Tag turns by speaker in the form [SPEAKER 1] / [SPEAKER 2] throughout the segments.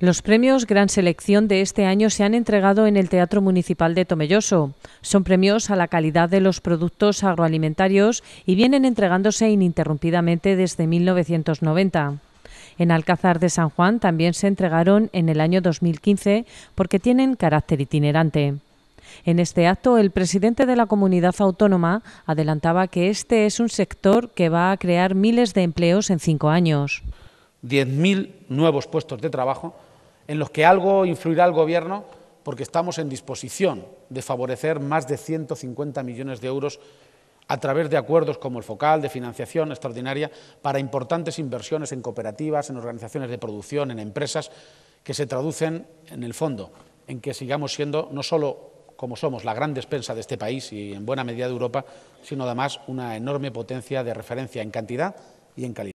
[SPEAKER 1] Los premios Gran Selección de este año se han entregado en el Teatro Municipal de Tomelloso. Son premios a la calidad de los productos agroalimentarios y vienen entregándose ininterrumpidamente desde 1990. En Alcázar de San Juan también se entregaron en el año 2015 porque tienen carácter itinerante. En este acto, el presidente de la comunidad autónoma adelantaba que este es un sector que va a crear miles de empleos en cinco años.
[SPEAKER 2] 10.000 nuevos puestos de trabajo en los que algo influirá el Gobierno porque estamos en disposición de favorecer más de 150 millones de euros a través de acuerdos como el FOCAL, de financiación extraordinaria, para importantes inversiones en cooperativas, en organizaciones de producción, en empresas, que se traducen en el fondo en que sigamos siendo no solo como somos la gran despensa de este país y en buena medida de Europa, sino además una enorme potencia de referencia en cantidad y en calidad.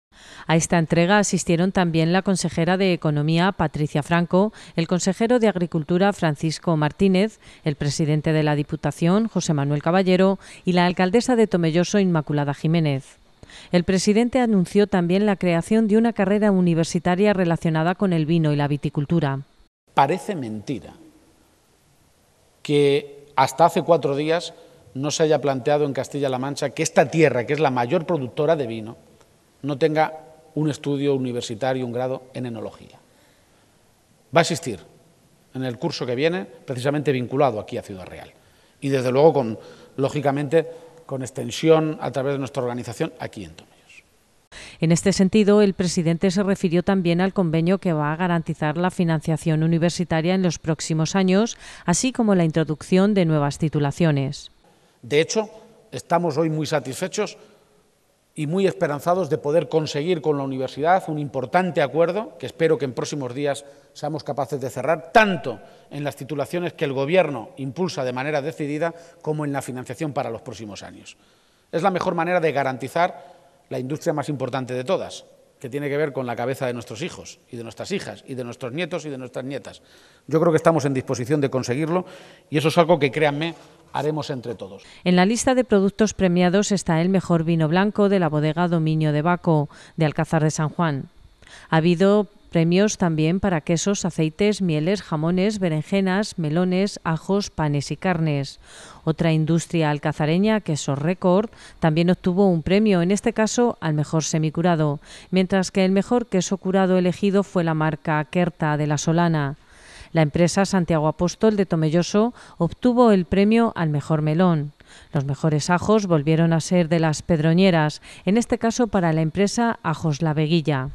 [SPEAKER 1] A esta entrega asistieron también la consejera de Economía, Patricia Franco, el consejero de Agricultura, Francisco Martínez, el presidente de la Diputación, José Manuel Caballero, y la alcaldesa de Tomelloso, Inmaculada Jiménez. El presidente anunció también la creación de una carrera universitaria relacionada con el vino y la viticultura.
[SPEAKER 2] Parece mentira que hasta hace cuatro días no se haya planteado en Castilla-La Mancha que esta tierra, que es la mayor productora de vino, no tenga un estudio universitario, un grado en enología. Va a existir en el curso que viene, precisamente vinculado aquí a Ciudad Real. Y desde luego, con, lógicamente, con extensión a través de nuestra organización aquí en Tomé.
[SPEAKER 1] En este sentido, el presidente se refirió también al convenio que va a garantizar la financiación universitaria en los próximos años, así como la introducción de nuevas titulaciones.
[SPEAKER 2] De hecho, estamos hoy muy satisfechos y muy esperanzados de poder conseguir con la universidad un importante acuerdo que espero que en próximos días seamos capaces de cerrar, tanto en las titulaciones que el Gobierno impulsa de manera decidida como en la financiación para los próximos años. Es la mejor manera de garantizar la industria más importante de todas, que tiene que ver con la cabeza de nuestros hijos y de nuestras hijas y de nuestros nietos y de nuestras nietas. Yo creo que estamos en disposición de conseguirlo y eso es algo que, créanme, haremos entre todos.
[SPEAKER 1] En la lista de productos premiados está el mejor vino blanco de la bodega Dominio de Baco, de Alcázar de San Juan. Ha habido premios también para quesos, aceites, mieles, jamones, berenjenas, melones, ajos, panes y carnes. Otra industria alcazareña, Queso Record, también obtuvo un premio, en este caso al mejor semicurado, mientras que el mejor queso curado elegido fue la marca Kerta de la Solana. La empresa Santiago Apóstol de Tomelloso obtuvo el premio al mejor melón. Los mejores ajos volvieron a ser de las pedroñeras, en este caso para la empresa Ajos La Veguilla.